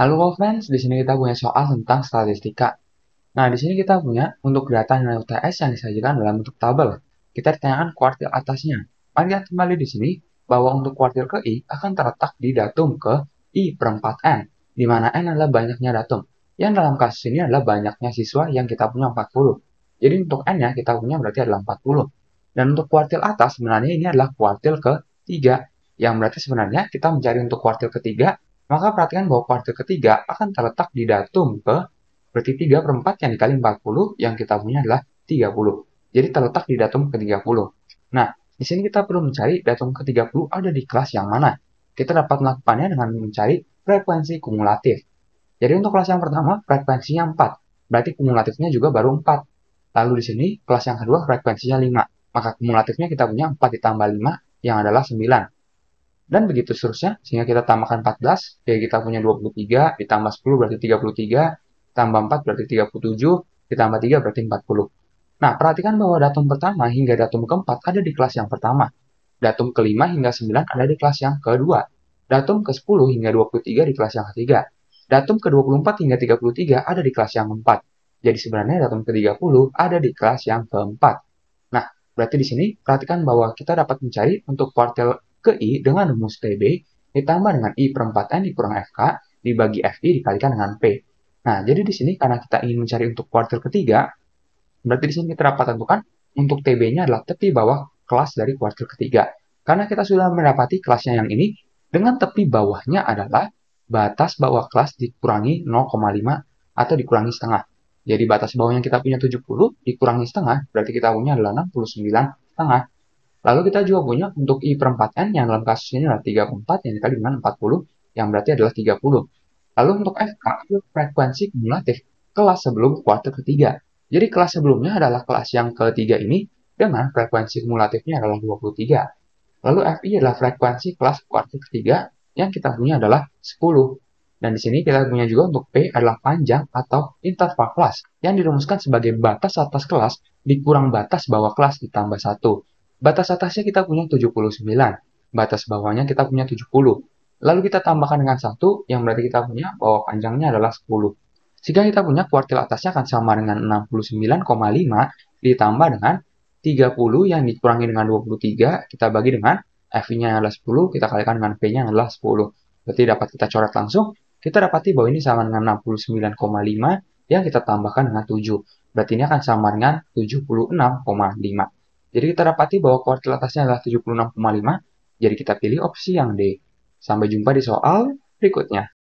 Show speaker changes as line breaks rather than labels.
Lalu friends, di sini kita punya soal tentang statistika. Nah, di sini kita punya untuk data nilai UTS yang disajikan dalam bentuk tabel. Kita ditanyakan kuartil atasnya. Mari lihat kembali di sini bahwa untuk kuartil ke I akan terletak di datum ke I per 4 N, di mana N adalah banyaknya datum. Yang dalam kasus ini adalah banyaknya siswa yang kita punya 40. Jadi untuk N-nya kita punya berarti adalah 40. Dan untuk kuartil atas sebenarnya ini adalah kuartil ke 3, yang berarti sebenarnya kita mencari untuk kuartil ketiga maka perhatikan bahwa kuartil ketiga akan terletak di datum ke berarti 3 per 4 yang dikali 40 yang kita punya adalah 30. Jadi terletak di datum ke-30. Nah, di sini kita perlu mencari datum ke-30 ada di kelas yang mana. Kita dapat melakukannya dengan mencari frekuensi kumulatif. Jadi untuk kelas yang pertama, frekuensinya 4. Berarti kumulatifnya juga baru 4. Lalu di sini, kelas yang kedua frekuensinya 5. Maka kumulatifnya kita punya 4 ditambah 5 yang adalah 9 dan begitu seterusnya sehingga kita tambahkan 14 jadi ya kita punya 23 ditambah 10 berarti 33 tambah 4 berarti 37 ditambah 3 berarti 40 nah perhatikan bahwa datum pertama hingga datum keempat ada di kelas yang pertama datum kelima hingga sembilan ada di kelas yang kedua datum ke-10 hingga 23 di kelas yang ketiga datum ke-24 hingga 33 ada di kelas yang keempat jadi sebenarnya datum ke-30 ada di kelas yang keempat nah berarti di sini perhatikan bahwa kita dapat mencari untuk kuartil ke I dengan rumus tb ditambah dengan I perempat n dikurang FK dibagi FI dikalikan dengan P. Nah, jadi di sini karena kita ingin mencari untuk kuartil ketiga, berarti di sini kita dapat tentukan untuk TB-nya adalah tepi bawah kelas dari kuartil ketiga. Karena kita sudah mendapati kelasnya yang ini, dengan tepi bawahnya adalah batas bawah kelas dikurangi 0,5 atau dikurangi setengah. Jadi batas bawah yang kita punya 70, dikurangi setengah, berarti kita punya adalah 69 setengah. Lalu kita juga punya untuk I per n yang dalam kasus ini adalah 34 yang dikali dengan 40 yang berarti adalah 30. Lalu untuk FK itu frekuensi kumulatif kelas sebelum kuartal ketiga. Jadi kelas sebelumnya adalah kelas yang ketiga ini dengan frekuensi kumulatifnya adalah 23. Lalu FI adalah frekuensi kelas kuartal ketiga yang kita punya adalah 10. Dan di sini kita punya juga untuk P adalah panjang atau interval kelas yang dirumuskan sebagai batas atas kelas dikurang batas bawah kelas ditambah 1 Batas atasnya kita punya 79, batas bawahnya kita punya 70. Lalu kita tambahkan dengan 1, yang berarti kita punya bawah panjangnya adalah 10. Sehingga kita punya kuartil atasnya akan sama dengan 69,5 ditambah dengan 30 yang dikurangi dengan 23, kita bagi dengan F-nya adalah 10, kita kalikan dengan P-nya adalah 10. Berarti dapat kita coret langsung, kita dapati bahwa ini sama dengan 69,5 yang kita tambahkan dengan 7. Berarti ini akan sama dengan 76,5. Jadi kita dapati bahwa kuartil atasnya adalah 76,5, jadi kita pilih opsi yang D. Sampai jumpa di soal berikutnya.